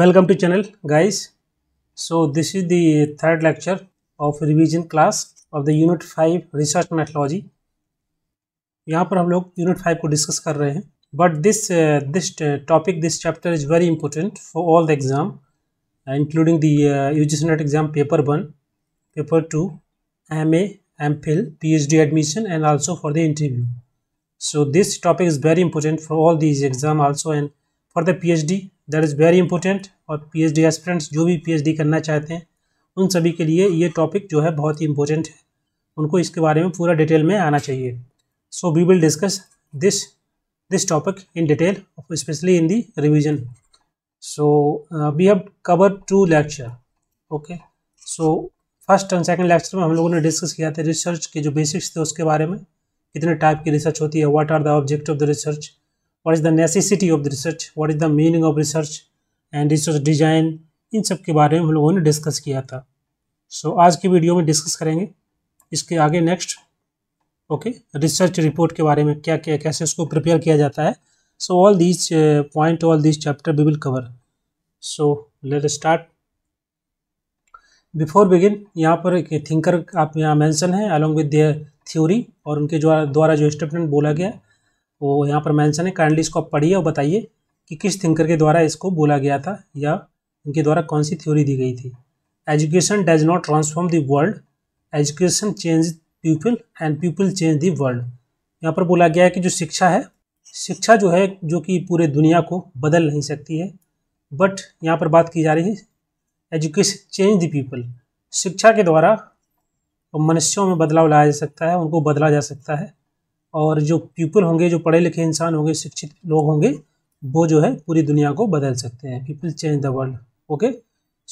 Welcome to channel guys so this is the third lecture of revision class of the unit 5 research methodology यहाँ पर हम लोग unit five को discuss कर रहे हैं but this this topic this chapter is very important for all the exam including the U G NET exam paper one paper two M A M Phil P H D admission and also for the interview so this topic is very important for all these exam also and for the PhD that is very important और PhD aspirants जो भी PhD करना चाहते हैं उन सभी के लिए ये टॉपिक जो है बहुत ही इंपॉर्टेंट है उनको इसके बारे में पूरा डिटेल में आना चाहिए so we will discuss this this topic in detail specially in the revision so we have cover two lecture okay so first and second lecture में हम लोगों ने डिस्कस किया था रिसर्च के जो बेसिक्स थे उसके बारे में कितने टाइप की रिसर्च होती है what are the object of the research what is the necessity of the research what is the meaning of research and research design इन सब के बारे में हम लोगों ने डिस्कस किया था सो so, आज की वीडियो में डिस्कस करेंगे इसके आगे नेक्स्ट ओके रिसर्च रिपोर्ट के बारे में क्या क्या कैसे उसको प्रिपेयर किया जाता है so all this point all this chapter we will cover so let start before begin यहाँ पर एक थिंकर आप यहाँ मेंशन है अलोंग विद देयर थ्योरी और उनके द्वारा जो स्टेटमेंट बोला गया है वो यहाँ पर मेंशन है काइंडली इसको आप पढ़िए और बताइए कि किस थिंकर के द्वारा इसको बोला गया था या इनके द्वारा कौन सी थ्योरी दी गई थी education does not transform the world education change people and people change the world यहाँ पर बोला गया है कि जो शिक्षा है शिक्षा जो है जो कि पूरे दुनिया को बदल नहीं सकती है बट यहाँ पर बात की जा रही है एजुकेशन चेंज द पीपल शिक्षा के द्वारा मनुष्यों में बदलाव लाया जा सकता है उनको बदला जा सकता है और जो पीपल होंगे जो पढ़े लिखे इंसान होंगे शिक्षित लोग होंगे वो जो है पूरी दुनिया को बदल सकते हैं people change the world okay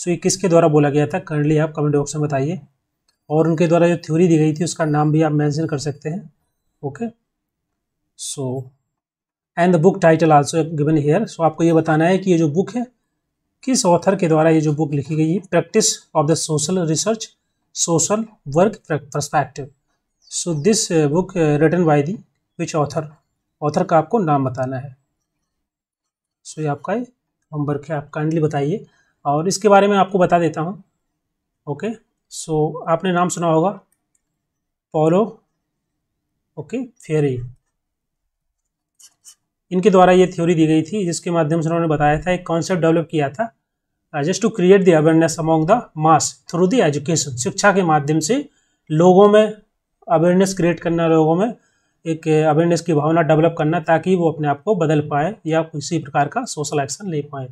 so ये किसके द्वारा बोला गया था करंटली आप कमेंट बॉक्स में बताइए और उनके द्वारा जो थ्योरी दी गई थी उसका नाम भी आप मैंशन कर सकते हैं okay so and the book title also given here so आपको ये बताना है कि ये जो बुक है किस ऑथर के द्वारा ये जो बुक लिखी गई है practice of the social research social work perspective so this book written by the which author author का आपको नाम बताना है सो so, ये आपका होमवर्क है आप काइंडली बताइए और इसके बारे में आपको बता देता हूँ ओके सो आपने नाम सुना होगा पोलो ओके फेरी इनके द्वारा ये थ्योरी दी गई थी जिसके माध्यम से उन्होंने बताया था एक कॉन्सेप्ट डेवलप किया था just to create the awareness among the mass through the education शिक्षा के माध्यम से लोगों में अवेयरनेस क्रिएट करना लोगों में एक अवेयरनेस eh, की भावना डेवलप करना ताकि वो अपने आप को बदल पाए या किसी प्रकार का सोशल एक्शन ले पाए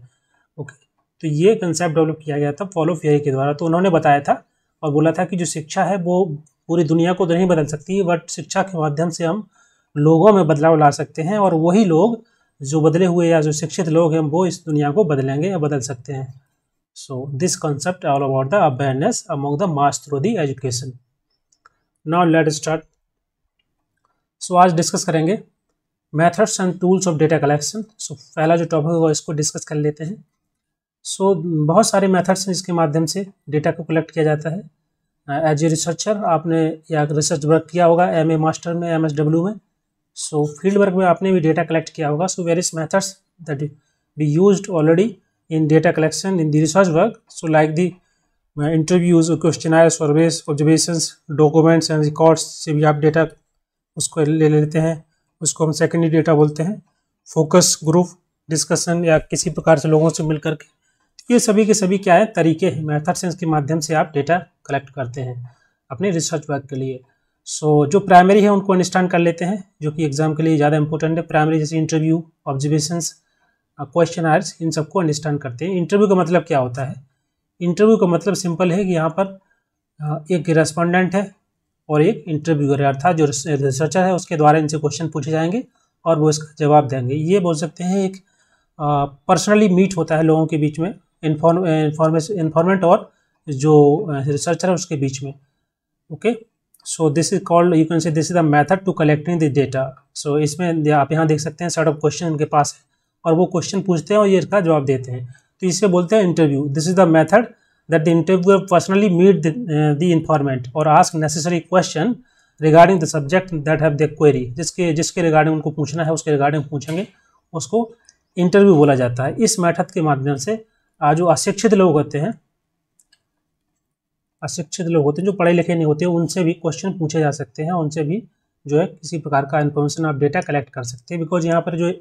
ओके तो ये कंसेप्ट डेवलप किया गया था फॉलो फियर के द्वारा तो उन्होंने बताया था और बोला था कि जो शिक्षा है वो पूरी दुनिया को तो नहीं बदल सकती बट शिक्षा के माध्यम से हम लोगों में बदलाव ला सकते हैं और वही लोग जो बदले हुए या जो शिक्षित लोग हैं वो इस दुनिया को बदलेंगे या बदल सकते हैं so this concept all about the awareness among the mass through the education now let start so आज डिस्कस करेंगे methods and tools of data collection so पहला जो टॉपिक होगा इसको डिस्कस कर लेते हैं सो so, बहुत सारे मेथड्स हैं जिसके माध्यम से डेटा को कलेक्ट किया जाता है एज ए रिसर्चर आपने या रिसर्च वर्क किया होगा एम ए मास्टर में एम एस डब्ल्यू में सो फील्ड वर्क में आपने भी डेटा कलेक्ट किया होगा so various methods that be use already in data collection in the research work so like the interviews questionnaire surveys observation documents and records से भी आप data उसको ले लेते हैं उसको हम सेकेंडरी डेटा बोलते हैं फोकस ग्रुप डिस्कशन या किसी प्रकार से लोगों से मिल करके ये सभी के सभी क्या है तरीके हैं साइंस के माध्यम से आप डेटा कलेक्ट करते हैं अपने रिसर्च वर्क के लिए सो so, जो प्राइमरी है उनको अंडरस्टैंड कर लेते हैं जो कि एग्ज़ाम के लिए ज़्यादा इंपॉर्टेंट है प्राइमरी जैसे इंटरव्यू ऑब्जर्वेशंस क्वेश्चन आयर्स इन सबको अंडरस्टैंड करते हैं इंटरव्यू का मतलब क्या होता है इंटरव्यू का मतलब सिंपल है कि यहाँ पर एक रेस्पोंडेंट है और एक इंटरव्यूअर है अर्थात जो रिसर्चर है उसके द्वारा इनसे क्वेश्चन पूछे जाएंगे और वो इसका जवाब देंगे ये बोल सकते हैं एक पर्सनली मीट होता है लोगों के बीच में इन्फॉर्म इन्फॉर्मेंट और जो रिसर्चर है उसके बीच में okay so this is called you can say this is the method to collecting the data so इसमें आप यहाँ देख सकते हैं सेट ऑफ क्वेश्चन उनके पास है और वो क्वेश्चन पूछते हैं और ये इसका जवाब देते हैं तो इसे बोलते हैं interview this is the method that the interviewer personally meet the informant और ask necessary question regarding the subject that have the query जिसके जिसके रिगार्डिंग उनको पूछना है उसके रिगार्डिंग पूछेंगे उसको इंटरव्यू बोला जाता है इस मेथड के माध्यम से आज जो अशिक्षित लोग होते हैं अशिक्षित लोग होते हैं जो पढ़े लिखे नहीं होते उनसे भी क्वेश्चन पूछे जा सकते हैं उनसे भी जो है किसी प्रकार का इन्फॉर्मेशन आप डेटा कलेक्ट कर सकते हैं बिकॉज यहाँ पर जो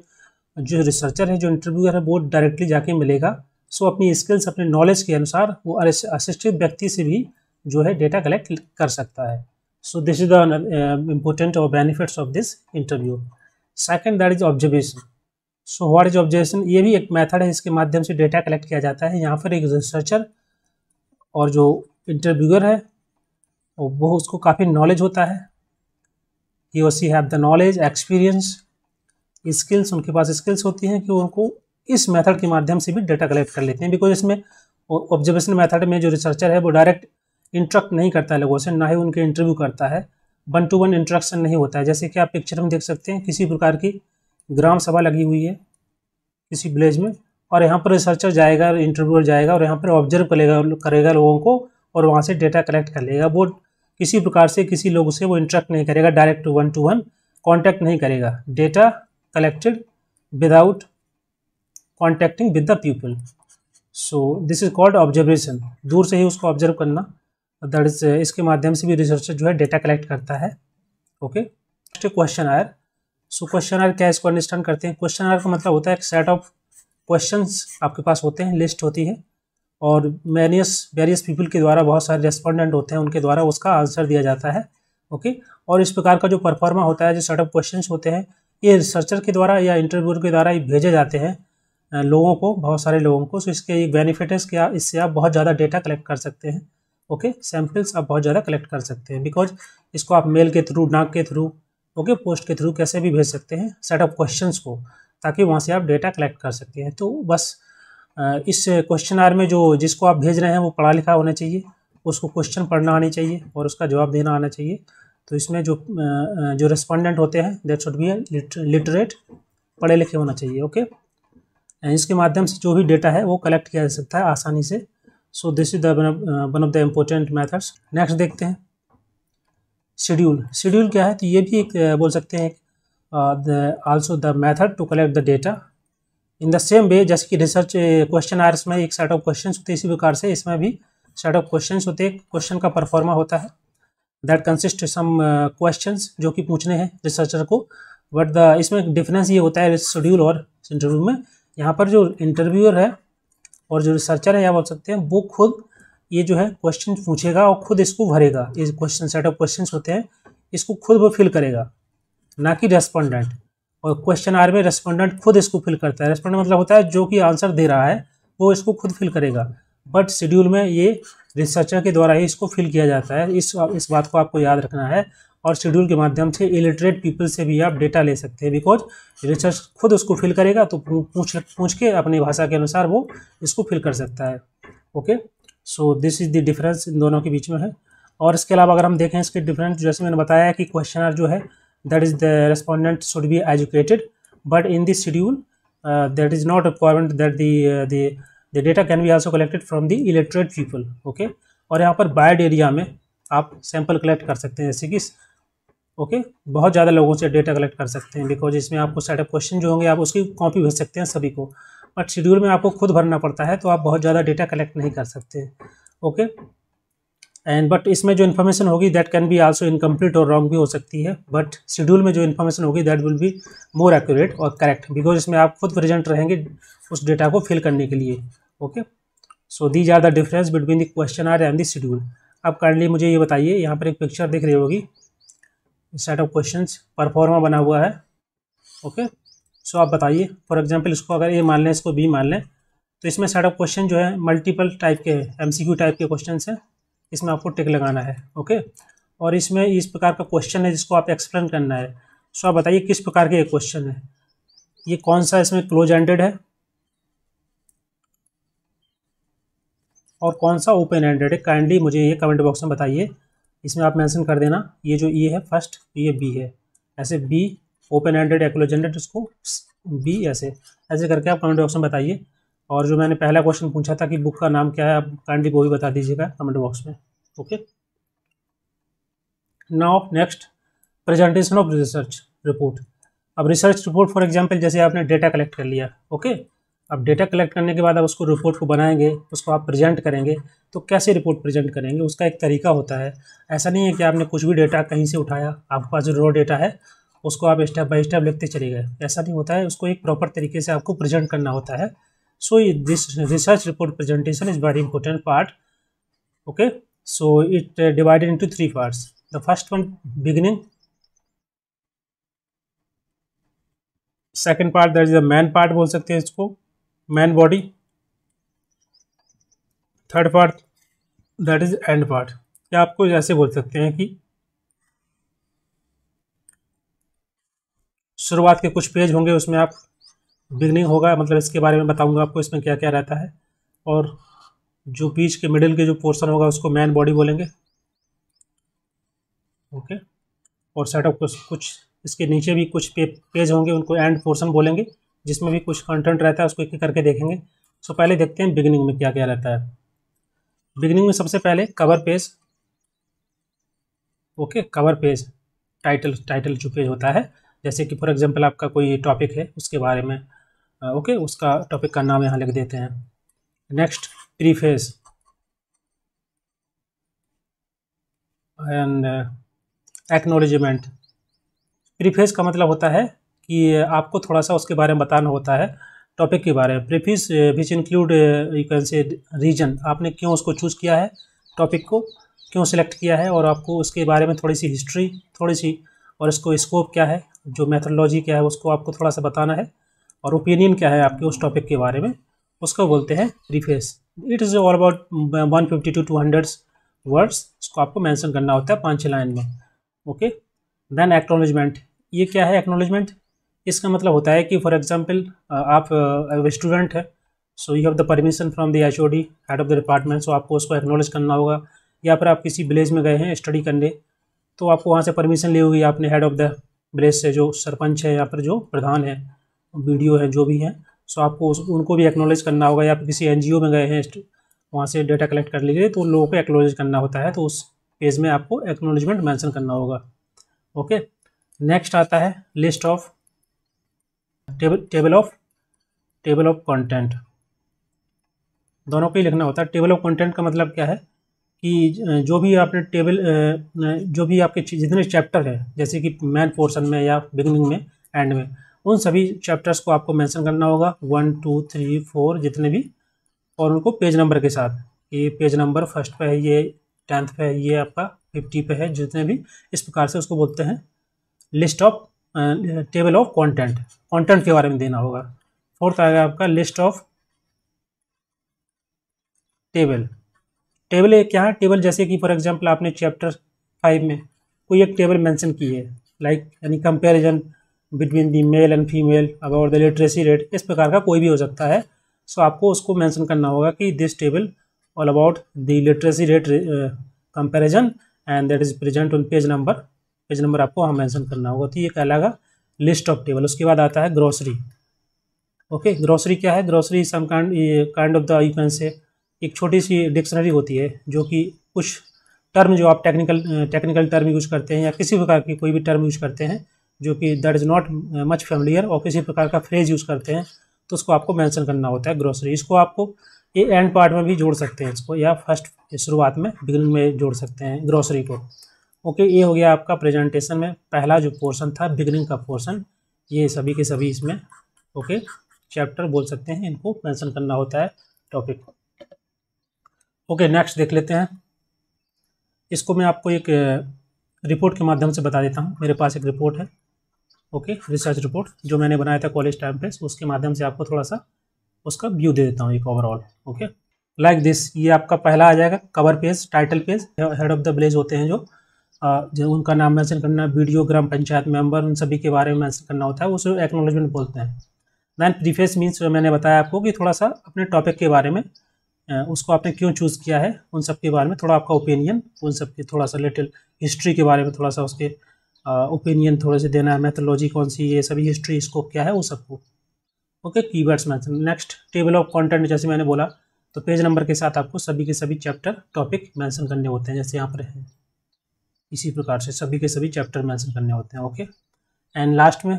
जो रिसर्चर है जो इंटरव्यूअर है वो डायरेक्टली जाके मिलेगा सो अपनी स्किल्स अपने नॉलेज के अनुसार वो असिस्टिव व्यक्ति से भी जो है डेटा कलेक्ट कर सकता है so this is the important और benefits of this interview second that is observation so what is observation ये भी एक मैथड है इसके माध्यम से डेटा कलेक्ट किया जाता है यहाँ पर एक रिसर्चर और जो इंटरव्यूअर है वो उसको काफ़ी नॉलेज होता है ही और she have the knowledge experience skills उनके पास स्किल्स होती हैं कि उनको इस मेथड के माध्यम से भी डेटा कलेक्ट कर लेते हैं बिकॉज इसमें ऑब्जर्वेशन मेथड में जो रिसर्चर है वो डायरेक्ट इंट्रक्ट नहीं करता है लोगों से ना ही उनके इंटरव्यू करता है वन टू वन इंट्रक्शन नहीं होता है जैसे कि आप पिक्चर में देख सकते हैं किसी प्रकार की ग्राम सभा लगी हुई है किसी विलेज में और यहाँ पर रिसर्चर जाएगा इंटरव्यूअर जाएगा और यहाँ पर ऑब्जर्व करेगा करेगा लोगों को और वहाँ से डेटा कलेक्ट कर लेगा वो किसी प्रकार से किसी लोग से वो इंट्रैक्ट नहीं करेगा direct one to one contact नहीं करेगा data collected without contacting with the people so this is called observation दूर से ही उसको ऑब्जर्व करना दैट इज इसके माध्यम से भी रिसर्चर जो है डेटा कलेक्ट करता है okay next questionnaire so questionnaire क्या इसको अंडरस्टैंड करते हैं क्वेश्चन आयर का मतलब होता है एक सेट ऑफ क्वेश्चन आपके पास होते हैं लिस्ट होती है और मैनियस वेरियस पीपल के द्वारा बहुत सारे रेस्पॉन्डेंट होते हैं उनके द्वारा उसका आंसर दिया जाता है ओके okay? और इस प्रकार का जो परफॉर्मा होता है जो सेट ऑफ क्वेश्चन होते हैं ये रिसर्चर के द्वारा या इंटरव्यू के द्वारा ही भेजे जाते हैं लोगों को बहुत सारे लोगों को सो इसके बेनिफिट है कि आप इससे आप बहुत ज़्यादा डेटा कलेक्ट कर सकते हैं ओके सैम्पल्स आप बहुत ज़्यादा कलेक्ट कर सकते हैं बिकॉज इसको आप मेल के थ्रू नाक के थ्रू ओके पोस्ट के थ्रू कैसे भी भेज सकते हैं सेटअप क्वेश्चन को ताकि वहाँ से आप डेटा कलेक्ट कर सकते हैं तो बस इस क्वेश्चन आर में जो जिसको आप भेज रहे हैं वो पढ़ा लिखा होना चाहिए उसको क्वेश्चन पढ़ना आनी चाहिए और उसका जवाब देना आना चाहिए तो इसमें जो जो रेस्पॉन्डेंट होते हैं देट शुड बी लिटरेट पढ़े लिखे होना चाहिए ओके इसके माध्यम से जो भी डेटा है वो कलेक्ट किया जा सकता है आसानी से so this is then one of the important methods next देखते हैं शेड्यूल शेड्यूल क्या है तो ये भी एक बोल सकते हैं also the method to collect the data in the same way जैसे कि रिसर्च क्वेश्चन आर्स में एक सेट ऑफ क्वेश्चन होते हैं इसी प्रकार से इसमें भी सेट ऑफ क्वेश्चन होते हैं क्वेश्चन का परफॉर्मा होता है दैट कंसिस्ट सम क्वेश्चन जो कि पूछने हैं रिसर्चर को बट द इसमें डिफरेंस ये होता है शेड्यूल और इंटरव्यू में यहाँ पर जो इंटरव्यूअर है और जो रिसर्चर है या बोल सकते हैं वो खुद ये जो है क्वेश्चन पूछेगा और खुद इसको भरेगा ये क्वेश्चन सेट ऑफ क्वेश्चन होते हैं इसको खुद वो फिल करेगा ना कि रेस्पोंडेंट और क्वेश्चन आर में रेस्पोंडेंट खुद इसको फिल करता है रेस्पोंडेंट मतलब होता है जो कि आंसर दे रहा है वो इसको खुद फिल करेगा बट शेड्यूल में ये रिसर्चर के द्वारा ही इसको फिल किया जाता है इस इस बात को आपको याद रखना है और शेड्यूल के माध्यम से इलिटरेट पीपल से भी आप डेटा ले सकते हैं बिकॉज रिसर्च खुद उसको फिल करेगा तो पूछ पूछ के अपनी भाषा के अनुसार वो इसको फिल कर सकता है okay so this is the difference in दोनों के बीच में है और इसके अलावा अगर हम देखें इसके डिफरेंस जैसे मैंने बताया कि क्वेश्चन जो है that is the respondent should be educated but in this schedule that is not requirement that the the data can be also collected from the illiterate people okay और यहाँ पर बायड एरिया में आप सैंपल कलेक्ट कर सकते हैं जैसे कि ओके बहुत ज़्यादा लोगों से डेटा कलेक्ट कर सकते हैं बिकॉज इसमें आपको सेटअप क्वेश्चन जो होंगे आप उसकी कॉपी भेज सकते हैं सभी को बट शेड्यूल में आपको खुद भरना पड़ता है तो आप बहुत ज़्यादा डेटा कलेक्ट नहीं कर सकते ओके एंड बट इसमें जो इन्फॉर्मेशन होगी that can be also incomplete और रॉन्ग भी हो सकती है बट शेड्यूल में जो इन्फॉर्मेशन होगी that will be more accurate और करेक्ट बिकॉज इसमें आप खुद प्रेजेंट रहेंगे उस डेटा को फिल करने के लिए okay so these are the difference between the questionnaire and the schedule आप काइंडली मुझे ये बताइए यहाँ पर एक पिक्चर दिख रही होगी सेट ऑफ क्वेश्चंस परफॉर्मा बना हुआ है ओके सो आप बताइए फॉर एग्जांपल इसको अगर ए मान लें इसको बी मान लें तो इसमें सेट ऑफ क्वेश्चन जो है मल्टीपल टाइप के एम टाइप के क्वेश्चन हैं इसमें आपको टिक लगाना है ओके और इसमें इस प्रकार का क्वेश्चन है जिसको आप एक्सप्लेन करना है सो आप बताइए किस प्रकार के ये क्वेश्चन है ये कौन सा इसमें क्लोज एंडेड है और कौन सा ओपन एंडेड है काइंडली मुझे ये कमेंट बॉक्स में बताइए इसमें आप मेंशन कर देना ये जो e तो ये है फर्स्ट ये बी है ऐसे बी ओपन एंडेड एक्लोजेंडेड उसको बी ऐसे ऐसे करके आप कमेंट बॉक्स में बताइए और जो मैंने पहला क्वेश्चन पूछा था कि बुक का नाम क्या है आप काइंडली वो भी बता दीजिएगा कमेंट बॉक्स में okay now next presentation of research report अब रिसर्च रिपोर्ट फॉर एग्जांपल जैसे आपने डेटा कलेक्ट कर लिया ओके okay? अब डेटा कलेक्ट करने के बाद आप उसको रिपोर्ट को बनाएंगे उसको आप प्रेजेंट करेंगे तो कैसे रिपोर्ट प्रेजेंट करेंगे उसका एक तरीका होता है ऐसा नहीं है कि आपने कुछ भी डेटा कहीं से उठाया आपके पास जो रो डेटा है उसको आप स्टेप बाय स्टेप लिखते चले गए ऐसा नहीं होता है उसको एक प्रॉपर तरीके से आपको प्रेजेंट करना होता है so this research report presentation is very important part okay so it divided into three parts the first one beginning second part that is the main part बोल सकते हैं इसको main body third part that is end part या आपको ऐसे बोल सकते हैं कि शुरुआत के कुछ पेज होंगे उसमें आप बिगनिंग होगा मतलब इसके बारे में बताऊंगा आपको इसमें क्या क्या रहता है और जो बीच के मिडिल के जो पोर्शन होगा उसको मैन बॉडी बोलेंगे ओके और सेटअप कुछ कुछ इसके नीचे भी कुछ पे, पेज होंगे उनको एंड पोर्शन बोलेंगे जिसमें भी कुछ कंटेंट रहता है उसको एक करके देखेंगे सो so, पहले देखते हैं बिगनिंग में क्या क्या रहता है बिगनिंग में सबसे पहले cover page okay cover page title title जो पेज होता है जैसे कि फॉर एग्जांपल आपका कोई टॉपिक है उसके बारे में ओके उसका टॉपिक का नाम यहाँ लिख देते हैं next preface and acknowledgement preface का मतलब होता है कि आपको थोड़ा सा उसके बारे में बताना होता है टॉपिक के बारे में preface which include you can say reason आपने क्यों उसको चूज़ किया है टॉपिक को क्यों सिलेक्ट किया है और आपको उसके बारे में थोड़ी सी हिस्ट्री थोड़ी सी और इसको स्कोप क्या है जो मैथोलॉजी क्या है उसको आपको थोड़ा सा बताना है और ओपिनियन क्या है आपके उस टॉपिक के बारे में उसको बोलते हैं preface it is all about one fifty to two hundred words इसको आपको मैंसन करना होता है पाँच लाइन में ओके देन एक्नोलिजमेंट ये क्या है एक्नोलिजमेंट इसका मतलब होता है कि फॉर एग्जाम्पल आप स्टूडेंट है so you have the permission from the H head of the department so आपको उसको एक्नोलेज करना होगा या फिर आप किसी विलेज में गए हैं स्टडी करने तो आपको वहाँ से परमिशन ली होगी आपने हेड ऑफ द विलेज से जो सरपंच है या फिर जो प्रधान है ओ है जो भी है सो आपको उस, उनको भी एक्नोलेज करना होगा या फिर किसी एन में गए हैं वहाँ से डेटा कलेक्ट कर लीजिए तो उन लोगों को एक्नोलेज करना होता है तो उस पेज में आपको एक्नोलेजमेंट मैंसन करना होगा ओके नेक्स्ट आता है list of table table of table of content दोनों को ही लिखना होता है टेबल ऑफ कंटेंट का मतलब क्या है कि जो भी आपने टेबल जो भी आपके जितने चैप्टर हैं जैसे कि मैन पोर्शन में या बिगनिंग में एंड में उन सभी चैप्टर्स को आपको मेंशन करना होगा वन टू थ्री फोर जितने भी और उनको पेज नंबर के साथ ये पेज नंबर फर्स्ट पे है ये टेंथ पे है ये आपका फिफ्टी पे है जितने भी इस प्रकार से उसको बोलते हैं list of table of content content के बारे में देना होगा फोर्थ आएगा आपका लिस्ट ऑफ टेबल टेबल क्या है टेबल जैसे कि फॉर एग्जांपल आपने चैप्टर फाइव में कोई एक टेबल मेंशन की है लाइक यानी comparison between the male and female about the literacy rate इस प्रकार का कोई भी हो सकता है सो so, आपको उसको मैंसन करना होगा कि this table all about the literacy rate comparison and that is present on page number page number आपको वहाँ मैंसन करना होगा तो ये कहलाएगा लिस्ट ऑफ टेबल उसके बाद आता है ग्रॉसरी ओके ग्रॉसरी क्या है glossary some kind kind of the you can say एक छोटी सी डिक्शनरी होती है जो कि कुछ टर्म जो आप टेक्निकल टेक्निकल टर्म यूज़ करते हैं या किसी प्रकार की कोई भी टर्म यूज़ करते हैं जो कि that is not much familiar और किसी प्रकार का फ्रेज यूज़ करते हैं तो उसको आपको मैंसन करना होता है ग्रोसरी इसको आपको ये एंड पार्ट में भी जोड़ सकते हैं इसको या फर्स्ट शुरुआत में बिगिन में जोड़ सकते हैं ग्रोसरी को ओके ये हो गया आपका प्रेजेंटेशन में पहला जो पोर्शन था बिगनिंग का पोर्शन ये सभी के सभी इसमें ओके चैप्टर बोल सकते हैं इनको मैंसन करना होता है टॉपिक ओके नेक्स्ट देख लेते हैं इसको मैं आपको एक रिपोर्ट के माध्यम से बता देता हूँ मेरे पास एक रिपोर्ट है ओके रिसर्च रिपोर्ट जो मैंने बनाया था कॉलेज टाइम पे तो उसके माध्यम से आपको थोड़ा सा उसका व्यू दे देता हूँ एक ओवरऑल ओके लाइक दिस ये आपका पहला आ जाएगा cover page title page head of the blaze होते हैं जो जो उनका नाम मेंशन करना वीडियो ग्राम पंचायत मेंबर उन सभी के बारे में मेंशन करना होता है उसे एक्नोलॉजमेंट बोलते हैं दैन प्रीफेस मीन्स मैंने बताया आपको कि थोड़ा सा अपने टॉपिक के बारे में उसको आपने क्यों चूज़ किया है उन सब के बारे में थोड़ा आपका ओपिनियन उन सब के थोड़ा सा लिटिल हिस्ट्री के बारे में थोड़ा सा उसके ओपिनियन थोड़े से देना है मैथोलॉजी कौन सी ये सभी हिस्ट्री स्कोप क्या है वो सबको okay keywords math next table of content जैसे मैंने बोला तो पेज नंबर के साथ आपको सभी के सभी चैप्टर टॉपिक मेंशन करने होते हैं जैसे यहाँ पर है इसी प्रकार से सभी के सभी चैप्टर मेंशन करने होते हैं ओके एंड लास्ट में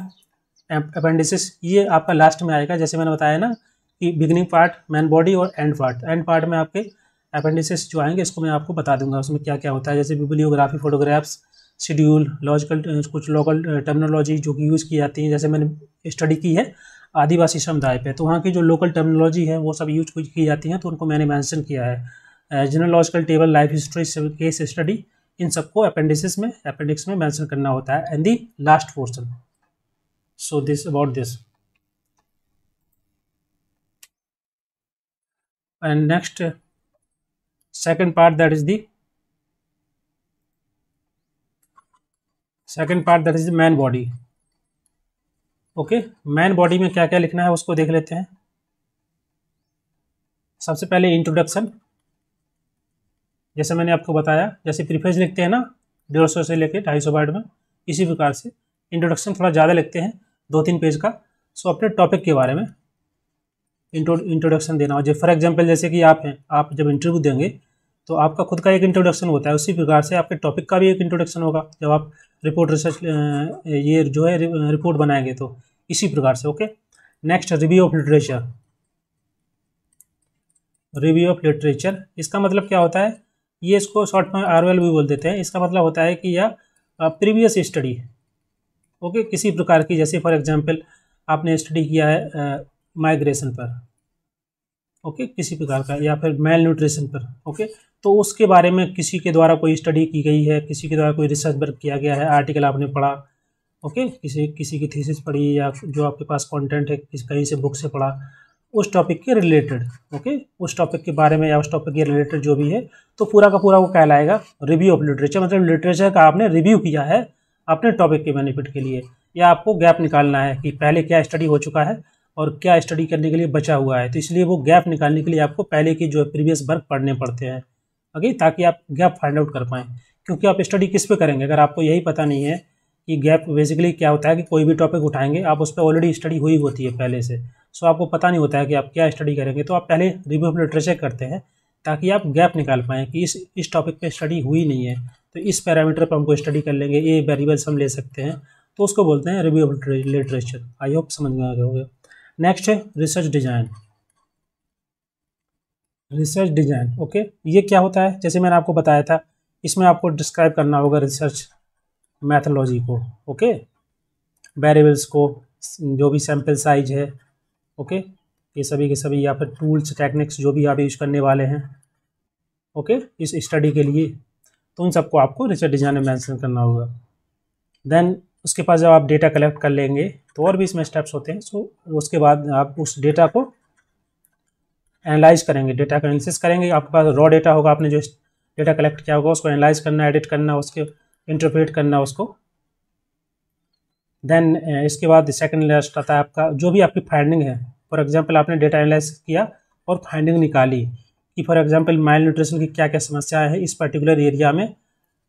अपेंडिसिस ये आपका लास्ट में आएगा जैसे मैंने बताया ना कि बिगनिंग पार्ट मैन बॉडी और एंड पार्ट एंड पार्ट में आपके अपेंडिसिस जो आएंगे इसको मैं आपको बता दूंगा उसमें क्या क्या होता है जैसे बिबलियोग्राफी फोटोग्राफ्स शेड्यूल लॉजिकल कुछ लोकल टर्मिनोलॉजी जो कि यूज़ की जाती है जैसे मैंने स्टडी की है आदिवासी समुदाय पे तो वहाँ की जो लोकल टर्मिनोलॉजी है वो सब यूज की जाती हैं तो उनको मैंने मैंशन किया है genealogical table life history case study इन सबको अपेंडिसिस में अपेंडिक्स में मेंशन करना होता है and the last portion so this about this and next second part that is the second part that is the main body okay main body में क्या क्या लिखना है उसको देख लेते हैं सबसे पहले इंट्रोडक्शन जैसे मैंने आपको बताया जैसे प्रीफेज लिखते हैं ना डेढ़ सौ से लेकर ढाई सौ वर्ड में इसी प्रकार से इंट्रोडक्शन थोड़ा ज़्यादा लिखते हैं दो तीन पेज का सो अपने टॉपिक के बारे में इंट्रोडक्शन देना हो जैसे फॉर एग्जाम्पल जैसे कि आप हैं आप जब इंटरव्यू देंगे तो आपका खुद का एक इंट्रोडक्शन होता है उसी प्रकार से आपके टॉपिक का भी एक इंट्रोडक्शन होगा जब आप रिपोर्ट रिसर्च ये जो है रिपोर्ट बनाएंगे तो इसी प्रकार से okay next review of literature review of literature इसका मतलब क्या होता है ये इसको शॉर्ट में आर भी बोल देते हैं इसका मतलब होता है कि यह प्रीवियस स्टडी है ओके किसी प्रकार की जैसे फॉर एग्जांपल आपने स्टडी किया है माइग्रेशन पर ओके किसी प्रकार का या फिर मेल न्यूट्रिशन पर ओके तो उसके बारे में किसी के द्वारा कोई स्टडी की गई है किसी के द्वारा कोई रिसर्च वर्क किया गया है आर्टिकल आपने पढ़ा ओके किसी किसी की थीसिस पढ़ी या जो आपके पास कंटेंट है किस कहीं से बुक से पढ़ा उस टॉपिक के रिलेटेड ओके उस टॉपिक के बारे में या उस टॉपिक के रिलेटेड जो भी है तो पूरा का पूरा वो कहलाएगा रिव्यू ऑफ लिटरेचर मतलब लिटरेचर का आपने रिव्यू किया है अपने टॉपिक के बेनिफिट के लिए या आपको गैप निकालना है कि पहले क्या स्टडी हो चुका है और क्या स्टडी करने के लिए बचा हुआ है तो इसलिए वो गैप निकालने के लिए आपको पहले के जो है प्रीवियस वर्क पढ़ने पड़ते हैं ओके ताकि आप गैप फाइंड आउट कर पाएँ क्योंकि आप स्टडी किस पे करेंगे अगर आपको यही पता नहीं है कि गैप बेसिकली क्या होता है कि कोई भी टॉपिक उठाएंगे आप उस पर ऑलरेडी स्टडी हुई होती है पहले से सो आपको पता नहीं होता है कि आप क्या स्टडी करेंगे तो आप पहले रिव्यू ऑफ लिटरेचर करते हैं ताकि आप गैप निकाल पाएँ कि इस इस टॉपिक पर स्टडी हुई नहीं है तो इस पैरामीटर पर हमको स्टडी कर लेंगे ये वेरिएबल्स हम ले सकते हैं तो उसको बोलते हैं review of literature I hope समझ में आ गया होगा नेक्स्ट है research design research design okay ये क्या होता है जैसे मैंने आपको बताया था इसमें आपको डिस्क्राइब करना होगा रिसर्च मैथोलॉजी को ओके वेरिएबल्स को जो भी सैम्पल साइज है ओके ये सभी के सभी या फिर टूल्स टेक्निक्स जो भी आप यूज़ करने वाले हैं ओके इस स्टडी के लिए तो उन सबको आपको रिसर्च डिजाइन में मैंसन करना होगा देन उसके पास जब आप डेटा कलेक्ट कर लेंगे तो और भी इसमें स्टेप्स होते हैं सो तो उसके बाद आप उस डेटा को एनालाइज करेंगे डेटा का एनालिसिस करेंगे आपके पास रॉ डेटा होगा आपने जो डेटा कलेक्ट किया होगा उसको एनालाइज करना एडिट करना उसके इंटरप्रेट करना उसको देन uh, इसके बाद सेकेंड लास्ट आता है आपका जो भी आपकी फाइंडिंग है फॉर एग्जांपल आपने डेटा एनालिस किया और फाइंडिंग निकाली कि फॉर एग्जांपल माइल न्यूट्रिशन की क्या क्या समस्याएं हैं इस पर्टिकुलर एरिया में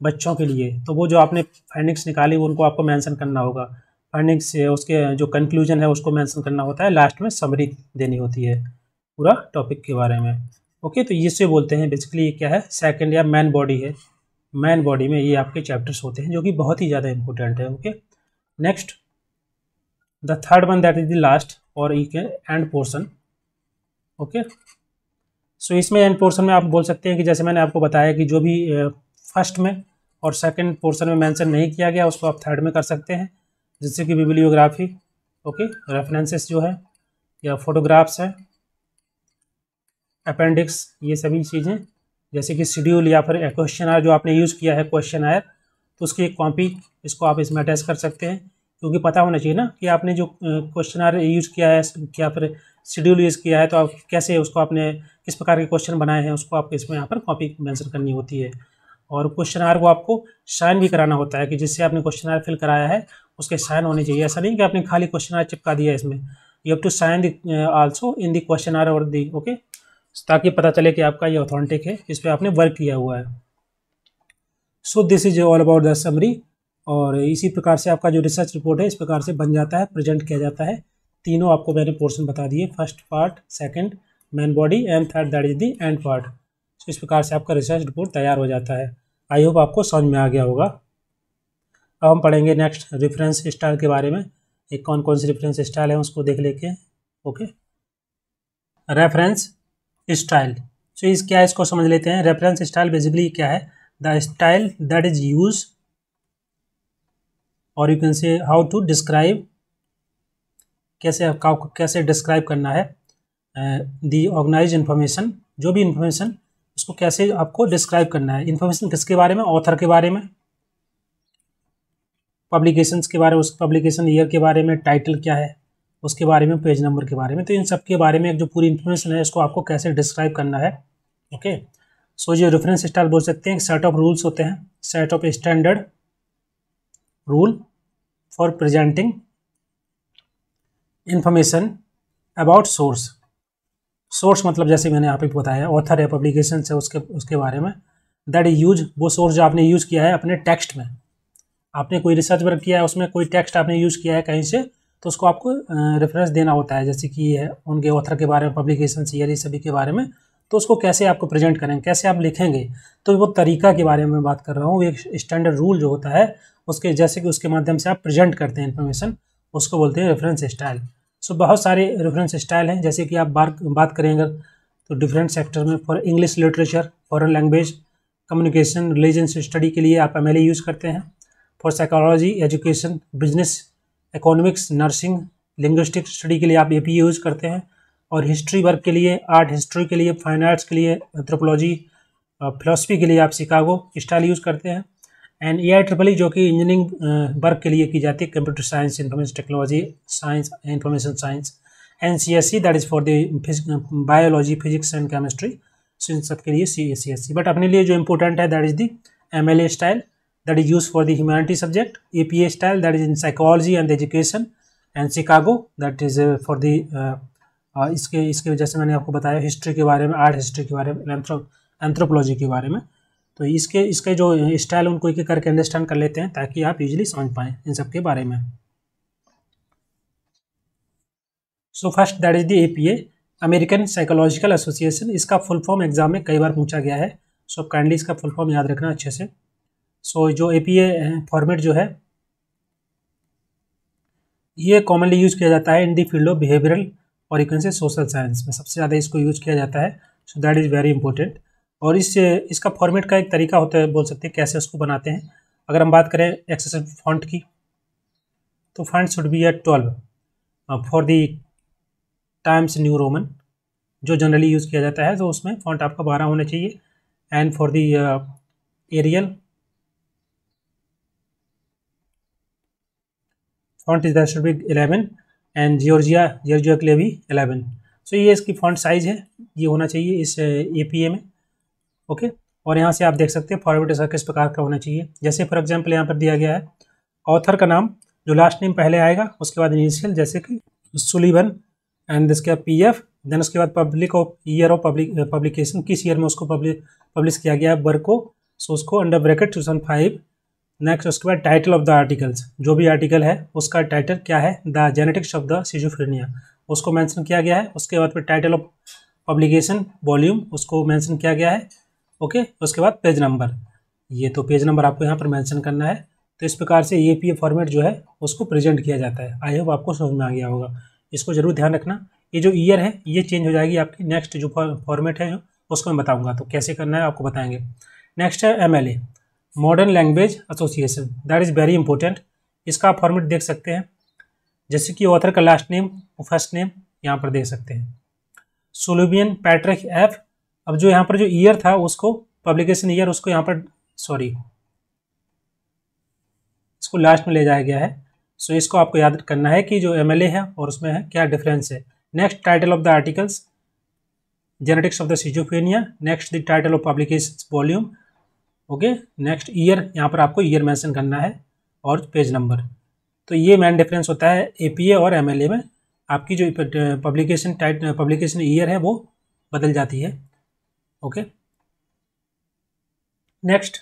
बच्चों के लिए तो वो जो आपने फाइंडिंग्स निकाली उनको आपको मैंसन करना होगा फाइंडिंग्स uh, उसके uh, जो कंक्लूजन है उसको मैंसन करना होता है लास्ट में समरी देनी होती है पूरा टॉपिक के बारे में ओके तो इसे बोलते हैं बेसिकली ये क्या है सेकेंड या मैन बॉडी है मैन बॉडी में ये आपके चैप्टर्स होते हैं जो कि बहुत ही ज़्यादा इंपॉर्टेंट है okay next the third one that is the last और ई के एंड पोर्सन ओके सो इसमें एंड पोर्सन में आप बोल सकते हैं कि जैसे मैंने आपको बताया कि जो भी फर्स्ट में और सेकेंड पोर्सन में मैंसन नहीं किया गया उसको आप थर्ड में कर सकते हैं जैसे कि बिब्लियोग्राफी ओके रेफरेंसेस जो है या फोटोग्राफ्स हैं अपेंडिक्स ये सभी चीज़ें जैसे कि शेड्यूल या फिर क्वेश्चन आयर जो आपने यूज़ किया है क्वेश्चन आयर तो उसकी एक कॉपी इसको आप इसमें अटैच कर सकते हैं क्योंकि पता होना चाहिए ना कि आपने जो क्वेश्चन आर यूज़ किया है या फिर शेड्यूल यूज़ किया है तो आप कैसे उसको आपने किस प्रकार के क्वेश्चन बनाए हैं उसको आप इसमें यहाँ पर कॉपी मैंसन करनी होती है और क्वेश्चन आर को आपको साइन भी कराना होता है कि जिससे आपने क्वेश्चन आर फिल कराया है उसके साइन होने चाहिए ऐसा नहीं कि आपने खाली क्वेश्चन आर चिपका दिया इसमें you have to sign also in the questionnaire और दी ओके ताकि पता चले कि आपका ये ऑथेंटिक है इस पर आपने वर्क किया हुआ है so this is all about the summary और इसी प्रकार से आपका जो रिसर्च रिपोर्ट है इस प्रकार से बन जाता है प्रेजेंट किया जाता है तीनों आपको मैंने पोर्शन बता दिए first part second main body and third that is the end part so इस प्रकार से आपका रिसर्च रिपोर्ट तैयार हो जाता है आई होप आपको समझ में आ गया होगा अब हम पढ़ेंगे नेक्स्ट रेफरेंस स्टाइल के बारे में एक कौन कौन सी रेफरेंस स्टाइल है उसको देख लेके ओके रेफरेंस स्टाइल सो इस क्या इसको समझ लेते हैं रेफरेंस स्टाइल बेसिकली क्या है the style that is use और you can say how to describe कैसे कैसे डिस्क्राइब करना है दी ऑर्गेनाइज इन्फॉर्मेशन जो भी इन्फॉर्मेशन उसको कैसे आपको डिस्क्राइब करना है इन्फॉर्मेशन किसके बारे में ऑथर के बारे में पब्लिकेशंस के बारे में उस पब्लिकेशन ईयर के बारे में टाइटल क्या है उसके बारे में पेज नंबर के बारे में तो इन सब के बारे में जो पूरी इन्फॉर्मेशन है इसको आपको कैसे डिस्क्राइब करना है ओके सो ये रेफरेंस स्टाइल बोल सकते हैं सेट ऑफ रूल्स होते हैं set of standard rule for presenting information about source source मतलब जैसे मैंने आप ही बताया ऑथर है पब्लिकेशन है उसके उसके बारे में दैट यूज वो सोर्स जो आपने यूज़ किया है अपने टेक्स्ट में आपने कोई रिसर्च वर्क किया है उसमें कोई टेक्स्ट आपने यूज़ किया है कहीं से तो उसको आपको रेफरेंस देना होता है जैसे कि ये उनके ऑथर के बारे में पब्लिकेशन सीयर ये सभी के बारे में तो उसको कैसे आपको प्रेजेंट करेंगे कैसे आप लिखेंगे तो वो तरीका के बारे में बात कर रहा हूँ एक स्टैंडर्ड रूल जो होता है उसके जैसे कि उसके माध्यम से आप प्रेजेंट करते हैं इन्फॉर्मेशन उसको बोलते हैं रेफरेंस स्टाइल सो बहुत सारे रेफरेंस स्टाइल हैं जैसे कि आप बात बात करेंगे तो डिफरेंट सेक्टर में for English literature foreign language communication religion study के लिए आप एम यूज़ करते हैं for psychology education business economics nursing linguistic study के लिए आप ये भी यूज़ करते हैं और हिस्ट्री वर्क के लिए आर्ट हिस्ट्री के लिए फाइन आर्ट्स के लिए एंथ्रोपोलॉजी फिलोसफी uh, के लिए आप शिकागो स्टाइल यूज़ करते हैं and A I triple E जो कि इंजीनियरिंग वर्क uh, के लिए की जाती है computer science information technology science information science N C S C that is for the biology physics and chemistry so इन सब के लिए सी ए सी एस सी बट अपने लिए जो इंपॉर्टेंट है that is the M L A style that is use for the humanity subject A P A style that is in psychology and education and Chicago that is for the इसके इसके वजह से मैंने आपको बताया history के बारे में आर्ट हिस्ट्री के बारे में एंथ्रोपोलॉजी के बारे में तो इसके इसके जो स्टाइल उनको एक करके अंडरस्टैंड कर लेते हैं ताकि आप इजीली समझ पाएँ इन सब के बारे में so first that is the A American Psychological Association इसका फुल फॉर्म एग्जाम में कई बार पूछा गया है सो so, आप काइंडली इसका फुल फॉर्म याद रखना अच्छे से सो so, जो ए फॉर्मेट eh, जो है ये कॉमनली यूज किया जाता है in the field of behavioural और you can say social science में सबसे ज़्यादा इसको यूज किया जाता है so that is very important और इससे इसका फॉर्मेट का एक तरीका होता है बोल सकते हैं कैसे उसको बनाते हैं अगर हम बात करें एक्सेसन फॉन्ट की तो font should be at twelve for the Times New Roman जो जनरली यूज़ किया जाता है तो उसमें फॉन्ट आपका बारह होना चाहिए and for the Arial font is should be eleven and Georgia Georgia के लिए भी एलेवन सो so, ये इसकी फॉन्ट साइज़ है ये होना चाहिए इस ए में ओके okay? और यहाँ से आप देख सकते हैं फॉरवर्ड ऐसा किस प्रकार का होना चाहिए जैसे फॉर एग्जाम्पल यहाँ पर दिया गया है ऑथर का नाम जो लास्ट नेम पहले आएगा उसके बाद इनिशियल जैसे कि सुलीवन एंड इसके बाद पी एफ देन उसके बाद public of year of public publication किस ईयर में उसको पब्लिश किया गया है वर्क को सो उसको under bracket two thousand five next उसके बाद टाइटल ऑफ द आर्टिकल्स जो भी आर्टिकल है उसका टाइटल क्या है the genetics of the schizophrenia उसको मेंशन किया गया है उसके बाद फिर टाइटल ऑफ पब्लिकेशन वॉल्यूम उसको मेंशन किया गया है ओके उसके बाद पेज नंबर ये तो पेज नंबर आपको यहाँ पर मेंशन करना है तो इस प्रकार से ये पी फॉर्मेट जो है उसको प्रेजेंट किया जाता है आई होप आपको समझ में आ गया होगा इसको जरूर ध्यान रखना ये जो ईयर है ये चेंज हो जाएगी आपकी नेक्स्ट जो फॉर्मेट है जो उसको मैं बताऊँगा तो कैसे करना है आपको बताएंगे नेक्स्ट है M Modern Language Association that is very important इसका आप फॉर्मेट देख सकते हैं जैसे कि ऑथर का लास्ट नेम फर्स्ट नेम यहाँ पर देख सकते हैं सोलोबियन पैट्रिक एफ अब जो यहाँ पर जो ईयर था उसको पब्लिकेशन ईयर उसको यहाँ पर सॉरी इसको लास्ट में ले जाया गया है सो so, इसको आपको याद करना है कि जो एम है और उसमें है क्या डिफरेंस है next title of the articles genetics of the schizophrenia next the title of publication volume okay next year यहाँ पर आपको ईयर मेंशन करना है और पेज नंबर तो ये मेन डिफरेंस होता है ए और एम में आपकी जो पब्लिकेशन टाइट पब्लिकेशन ईयर है वो बदल जाती है ओके नेक्स्ट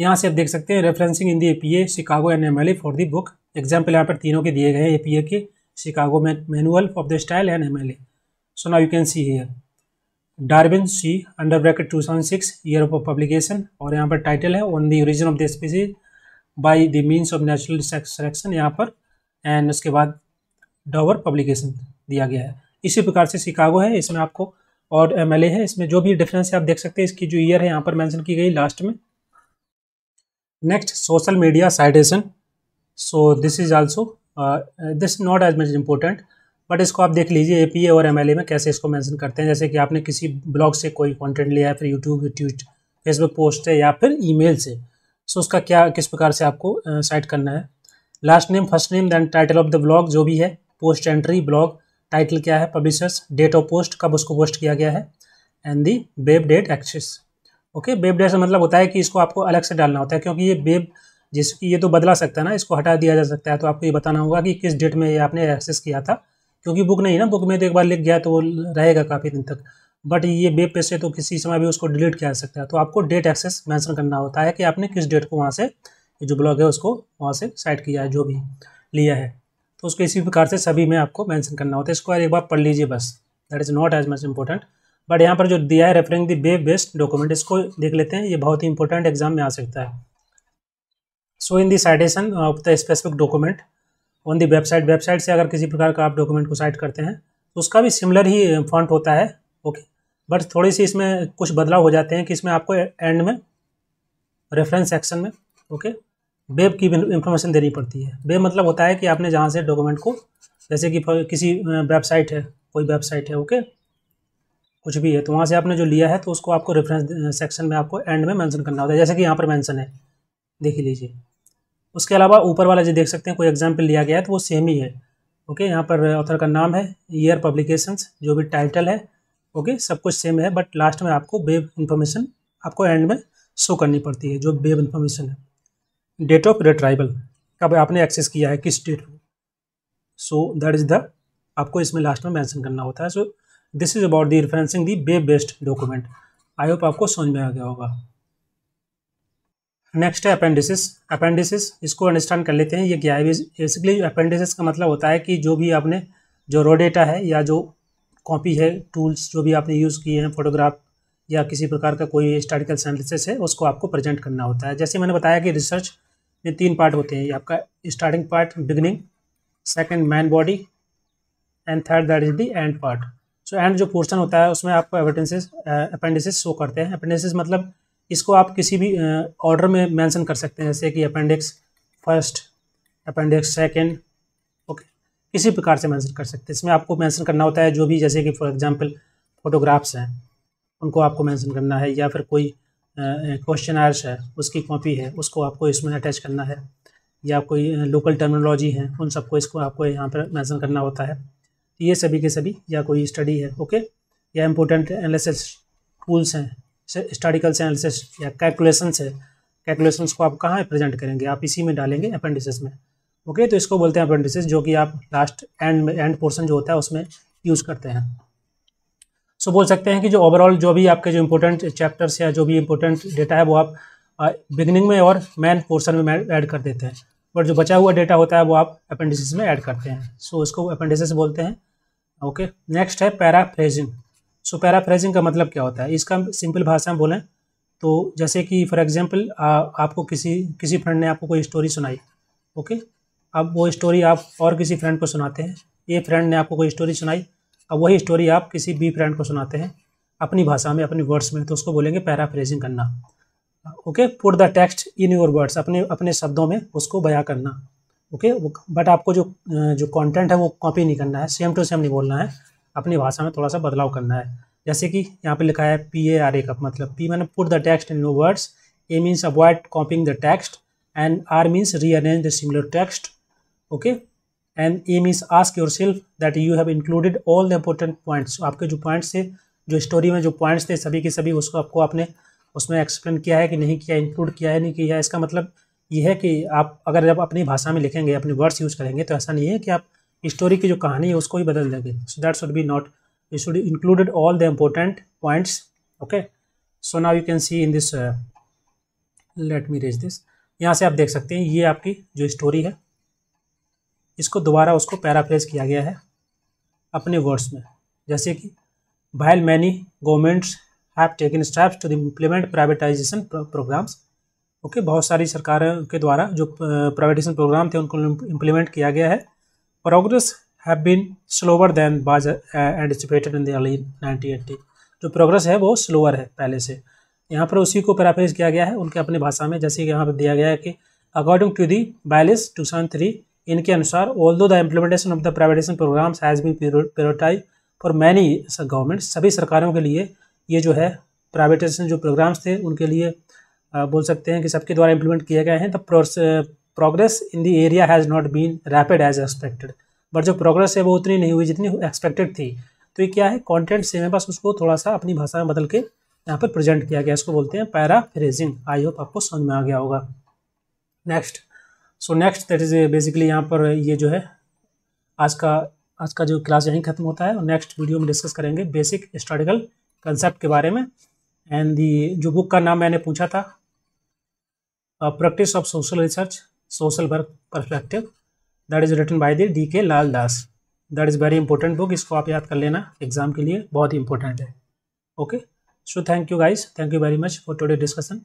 यहाँ से आप देख सकते हैं referencing in the A P A Chicago and M L A for the book example यहाँ पर तीनों के दिए गए हैं ए पी ए के Chicago manual of the style and M L A so now you can see here Darwin C under bracket two seven six year of publication और यहाँ पर टाइटल है on the origin of the species by the means of natural selection यहाँ पर and उसके बाद डॉवर publication दिया गया है इसी प्रकार से शिकागो है इसमें आपको और एम है इसमें जो भी डिफरेंस है आप देख सकते हैं इसकी जो ईयर है यहाँ पर मैंशन की गई लास्ट में next social media citation so this is also this not as much important but इसको आप देख लीजिए ए और एम में कैसे इसको मैंसन करते हैं जैसे कि आपने किसी ब्लॉग से कोई कॉन्टेंट लिया है फिर यूट्यूब ट्विट फेसबुक पोस्ट है या फिर ईमेल से सो so, उसका क्या किस प्रकार से आपको साइट करना है last name first name then title of the blog जो भी है पोस्ट एंट्री ब्लॉग टाइटल क्या है पब्लिशर्स डेट ऑफ पोस्ट कब उसको पोस्ट किया गया है and the web date access okay web date से मतलब होता है कि इसको आपको अलग से डालना होता है क्योंकि ये वेब जिसकी ये तो बदला सकता है ना इसको हटा दिया जा सकता है तो आपको ये बताना होगा कि किस डेट में ये आपने एक्सेस किया था क्योंकि बुक नहीं ना बुक में तो एक बार लिख गया तो वो रहेगा काफ़ी दिन तक बट ये वेब पेज से तो किसी समय भी उसको डिलीट किया जा सकता है तो आपको डेट एक्सेस मैंसन करना होता है कि आपने किस डेट को वहाँ से जो ब्लॉग है उसको वहाँ से साइड किया है जो भी लिया है तो उसको इसी प्रकार से सभी में आपको मैंसन करना होता है इसको एक बार पढ़ लीजिए बस that is not as much important but यहाँ पर जो दिया है referring the web based document इसको देख लेते हैं ये बहुत ही इंपॉर्टेंट एग्जाम में आ सकता है so in the citation of the specific document on the website website से अगर किसी प्रकार का आप डॉक्यूमेंट को साइट करते हैं तो उसका भी सिमिलर ही फॉन्ट होता है ओके बट थोड़ी सी इसमें कुछ बदलाव हो जाते हैं कि इसमें आपको एंड में रेफरेंस सेक्शन में ओके वेब की इंफॉर्मेशन देनी पड़ती है वेब मतलब होता है कि आपने जहाँ से डॉक्यूमेंट को जैसे कि किसी वेबसाइट है कोई वेबसाइट है ओके कुछ भी है तो वहाँ से आपने जो लिया है तो उसको आपको रेफरेंस सेक्शन में आपको एंड में मेंशन करना होता है जैसे कि यहाँ पर मेंशन है देख लीजिए उसके अलावा ऊपर वाला जो देख सकते हैं कोई एग्जाम्पल लिया गया है तो वो सेम ही है ओके यहाँ पर ऑथर का नाम है ईयर पब्लिकेशंस जो भी टाइटल है ओके सब कुछ सेम है बट लास्ट में आपको वेब इन्फॉर्मेशन आपको एंड में शो करनी पड़ती है जो वेब इन्फॉर्मेशन है डेट ऑफ रिट्राइवल कब आपने एक्सेस किया है किस डेट में सो दैट इज़ द आपको इसमें लास्ट में मैंसन करना होता है so this is about the referencing the web based document I hope आपको समझ में आ गया होगा नेक्स्ट है अपेंडिसिस अपेंडिसिस इसको अंडरस्टैंड कर लेते हैं ये क्या है बेसिकली अपेंडिसिस का मतलब होता है कि जो भी आपने जो रो डेटा है या जो कॉपी है टूल्स जो भी आपने यूज़ किए हैं फोटोग्राफ या किसी प्रकार का कोई हिस्टोरिकल सेंटिस है उसको आपको प्रेजेंट करना होता है जैसे मैंने बताया कि रिसर्च में तीन पार्ट होते हैं आपका starting part beginning second main body and third that is the end part so end जो पोर्सन होता है उसमें आपको एविडेंसेस अपेंडिसिस शो करते हैं अपेंडिसिस मतलब इसको आप किसी भी ऑर्डर में मेंशन कर सकते हैं जैसे कि appendix first appendix second okay किसी प्रकार से मेंशन कर सकते हैं इसमें आपको मेंशन करना होता है जो भी जैसे कि फॉर एग्जांपल फोटोग्राफ्स हैं उनको आपको मेंशन करना है या फिर कोई क्वेश्चन आयर्स है उसकी कॉपी है उसको आपको इसमें अटैच करना है या कोई लोकल टर्मिनोलॉजी है उन सबको इसको आपको यहाँ पर मैंसन करना होता है ये सभी के सभी या कोई स्टडी है ओके या इम्पोर्टेंट एनालिसिस टूल्स हैं स्टडिकल एनालिसिस या कैलकुलेशन है कैलकुलेशंस को आप कहाँ प्रेजेंट करेंगे आप इसी में डालेंगे अपेंडिसिस में ओके तो इसको बोलते हैं अपेंडिसिस जो कि आप लास्ट एंड में एंड पोर्सन जो होता है उसमें यूज़ करते हैं सो so, बोल सकते हैं कि जो ओवरऑल जो भी आपके जो इम्पोर्टेंट चैप्टर्स या जो भी इम्पोर्टेंट डेटा है वो आप बिगनिंग में और मेन पोर्सन में ऐड कर देते हैं और जो बचा हुआ डेटा होता है वो आप अपेंडिसिस में ऐड करते हैं सो so, इसको अपेंडिसिस बोलते हैं ओके नेक्स्ट है पैराफ्रेजिंग सो पैराफ्रेजिंग का मतलब क्या होता है इसका सिंपल भाषा में बोलें तो जैसे कि फॉर एग्जांपल आपको किसी किसी फ्रेंड ने आपको कोई स्टोरी सुनाई ओके अब वो स्टोरी आप और किसी फ्रेंड को सुनाते हैं ये फ्रेंड ने आपको कोई स्टोरी सुनाई अब वही स्टोरी आप किसी बी फ्रेंड को सुनाते हैं अपनी भाषा में अपने वर्ड्स में तो उसको बोलेंगे पैराफ्रेजिंग करना okay put the text in your words अपने अपने शब्दों में उसको बयां करना ओके okay? बट आपको जो जो कंटेंट है वो कॉपी नहीं करना है सेम टू सेम नहीं बोलना है अपनी भाषा में थोड़ा सा बदलाव करना है जैसे कि यहाँ पे लिखा है पी ए आर ए का मतलब पी मैंने put the text in no words A means avoid copying the text and R means rearrange the similar text okay and A means ask your self that you have included all the important points आपके जो points थे जो story में जो points थे सभी के सभी उसको आपको आपने उसमें एक्सप्लेन किया है कि नहीं किया इंक्लूड किया है नहीं किया है इसका मतलब यह है कि आप अगर जब अपनी भाषा में लिखेंगे अपने वर्ड्स यूज़ करेंगे तो ऐसा नहीं है कि आप स्टोरी की जो कहानी है उसको ही बदल देंगे so that should be not you should included all the important points okay so now you can see in this let me erase this यहाँ से आप देख सकते हैं ये आपकी जो स्टोरी है इसको दोबारा उसको पैराफ्रेज किया गया है अपने वर्ड्स में जैसे कि while many governments have taken steps to implement privatisation programmes okay बहुत सारी सरकारों के द्वारा जो प्राइवेटाइजेशन प्रोग्राम थे उनको इम्प्लीमेंट किया गया है progress have been slower than was anticipated in the early nineteen eighty जो प्रोग्रेस है वो स्लोअर है पहले से यहाँ पर उसी को पैराफ्रेज किया गया है उनके अपनी भाषा में जैसे कि यहाँ पर दिया गया है कि according to the Baylis two thousand three इनके अनुसार although the implementation of the privatisation programmes has been prioritised for many government सभी सरकारों के लिए ये जो है प्राइवेटेशन जो प्रोग्राम्स थे उनके लिए बोल सकते हैं कि सबके द्वारा इम्प्लीमेंट किए गए हैं the progress in the area has not been rapid as expected but जो प्रोग्रेस है वो उतनी नहीं हुई जितनी एक्सपेक्टेड थी तो ये क्या है कॉन्टेंट सेम है बस उसको थोड़ा सा अपनी भाषा में बदल के यहाँ पर प्रेजेंट किया गया इसको बोलते हैं पैराफ्रेजिंग आई होप आपको समझ में आ गया होगा next so next that is basically यहाँ पर ये जो है आज का आज का जो क्लास यहीं खत्म होता है और नेक्स्ट वीडियो में डिस्कस करेंगे बेसिक हिस्टोरिकल कंसेप्ट के बारे में एंड दी जो बुक का नाम मैंने पूछा था practice of social research social work perspective that is written by by D K Lal Das that is very important book इसको आप याद कर लेना एग्जाम के लिए बहुत ही इंपॉर्टेंट है okay so thank you guys thank you very much for today discussion